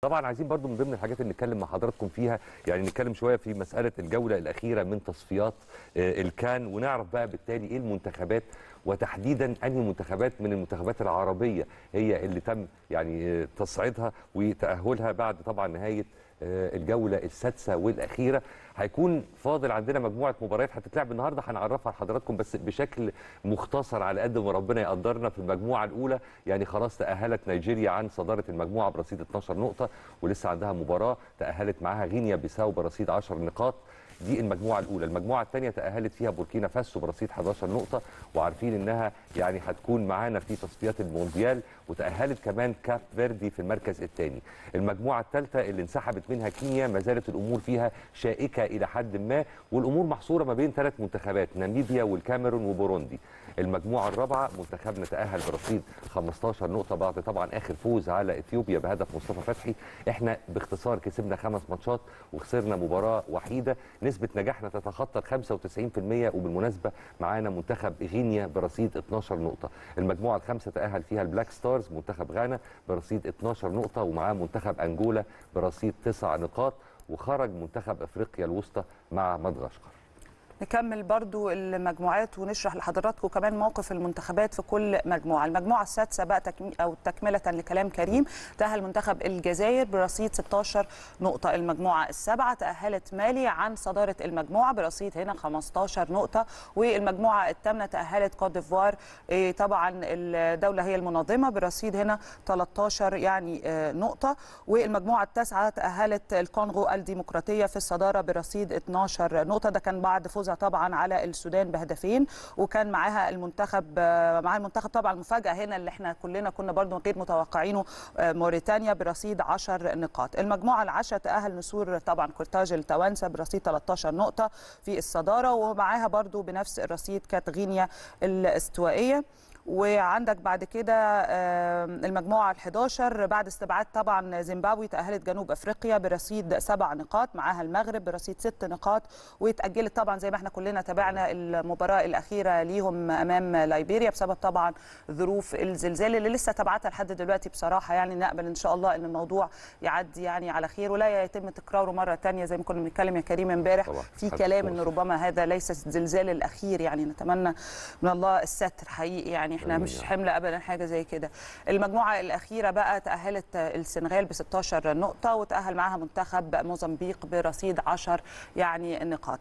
طبعا عايزين برضو من ضمن الحاجات اللي نتكلم مع حضراتكم فيها يعني نتكلم شويه في مساله الجوله الاخيره من تصفيات آه، الكان ونعرف بقى بالتالي ايه المنتخبات وتحديدا انهي منتخبات من المنتخبات العربيه هي اللي تم يعني آه، تصعيدها وتاهلها بعد طبعا نهايه آه، الجوله السادسه والاخيره هيكون فاضل عندنا مجموعه مباريات هتتلعب النهارده هنعرفها لحضراتكم بس بشكل مختصر على قد ما ربنا يقدرنا في المجموعه الاولى يعني خلاص تاهلت نيجيريا عن صداره المجموعه برصيد 12 نقطه ولسه عندها مباراه تاهلت معاها غينيا بيساو برصيد 10 نقاط دي المجموعه الاولى المجموعه الثانيه تاهلت فيها بوركينا فاسو برصيد 11 نقطه وعارفين انها يعني هتكون معانا في تصفيات المونديال وتاهلت كمان كاب فيردي في المركز الثاني المجموعه الثالثه اللي انسحبت منها كينيا ما زالت الامور فيها شائكه الى حد ما والامور محصوره ما بين ثلاث منتخبات ناميبيا والكاميرون وبوروندي المجموعه الرابعه منتخبنا تاهل برصيد 15 نقطه بعد طبعا اخر فوز على اثيوبيا بهدف مصطفى فتحي احنا باختصار كسبنا خمس ماتشات وخسرنا مباراه وحيده نسبه نجاحنا تتخطى 95% وبالمناسبه معانا منتخب غينيا برصيد 12 نقطه المجموعه الخامسه تاهل فيها البلاك ستارز منتخب غانا برصيد 12 نقطه ومعاه منتخب انجولا برصيد 9 نقاط وخرج منتخب افريقيا الوسطى مع مدغشقر نكمل برضو المجموعات ونشرح لحضراتكم كمان موقف المنتخبات في كل مجموعه المجموعه السادسه بقى تكمي او تكمله لكلام كريم تاهل منتخب الجزائر برصيد 16 نقطه المجموعه السابعه تاهلت مالي عن صداره المجموعه برصيد هنا 15 نقطه والمجموعه الثامنه تاهلت كوت ديفوار إيه، طبعا الدوله هي المنظمه برصيد هنا 13 يعني آه، نقطه والمجموعه التاسعه تاهلت الكونغو الديمقراطيه في الصداره برصيد 12 نقطه ده كان بعد فوز فازها طبعا على السودان بهدفين وكان معاها المنتخب آه، مع المنتخب طبعا المفاجاه هنا اللي احنا كلنا كنا برضو غير متوقعينه آه، موريتانيا برصيد 10 نقاط المجموعه العاشره تاهل نسور طبعا كورتاج التوانسه برصيد 13 نقطه في الصداره ومعاها برضو بنفس الرصيد كانت غينيا الاستوائيه وعندك بعد كده المجموعه ال11 بعد استبعاد طبعا زيمبابوي تاهلت جنوب افريقيا برصيد سبع نقاط معاها المغرب برصيد ست نقاط واتاجلت طبعا زي ما احنا كلنا تابعنا المباراه الاخيره ليهم امام ليبيريا بسبب طبعا ظروف الزلزال اللي لسه تبعتها لحد دلوقتي بصراحه يعني نامل ان شاء الله ان الموضوع يعدي يعني على خير ولا يتم تكراره مره ثانيه زي ما كنا بنتكلم يا كريم امبارح في كلام ان ربما هذا ليس الزلزال الاخير يعني نتمنى من الله الستر حقيقي يعني احنا مش حمل ابدا حاجه زي كده المجموعه الاخيره بقى تاهلت السنغال ب 16 نقطه وتاهل معاها منتخب موزمبيق برصيد 10 يعني نقاط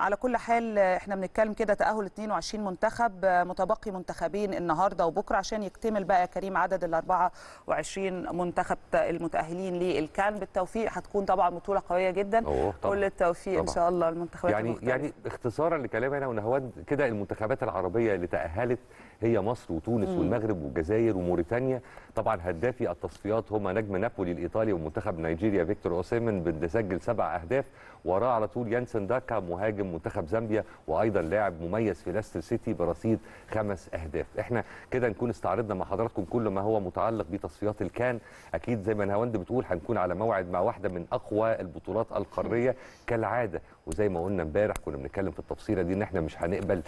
على كل حال احنا بنتكلم كده تاهل 22 منتخب متبقي منتخبين النهارده وبكره عشان يكتمل بقى يا كريم عدد ال 24 منتخب المتاهلين للكان بالتوفيق هتكون طبعا بطوله قويه جدا كل التوفيق طبعا. ان شاء الله المنتخبات يعني المختلفة. يعني اختصارا لكلامنا ونهواد كده المنتخبات العربيه اللي تاهلت هي هي مصر وتونس مم. والمغرب والجزائر وموريتانيا طبعا هدافي التصفيات هم نجم نابولي الايطالي ومنتخب نيجيريا فيكتور اوسيمن بده سجل سبع اهداف وراه على طول يانسن داكا مهاجم منتخب زامبيا وايضا لاعب مميز في لاستر سيتي برصيد خمس اهداف احنا كده نكون استعرضنا مع حضراتكم كل ما هو متعلق بتصفيات الكان اكيد زي ما نهاوند بتقول هنكون على موعد مع واحده من اقوى البطولات القاريه كالعاده وزي ما قلنا امبارح كنا بنتكلم في التفصيله دي ان احنا مش هنقبل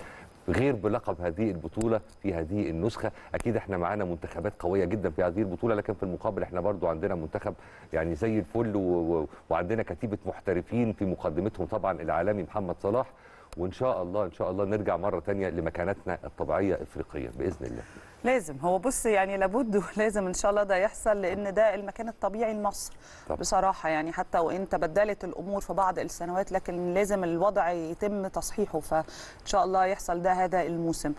غير بلقب هذه البطوله في هذه النسخه اكيد احنا معانا منتخبات قويه جدا في هذه البطوله لكن في المقابل احنا برضو عندنا منتخب يعني زي الفل و... و... وعندنا كتيبه محترفين في مقدمتهم طبعا العالمي محمد صلاح وان شاء الله ان شاء الله نرجع مره ثانيه لمكانتنا الطبيعيه افريقيا باذن الله لازم هو بص يعني لابد لازم ان شاء الله ده يحصل لان ده المكان الطبيعي لمصر بصراحه يعني حتى وان تبدلت الامور في بعض السنوات لكن لازم الوضع يتم تصحيحه فان شاء الله يحصل ده هذا الموسم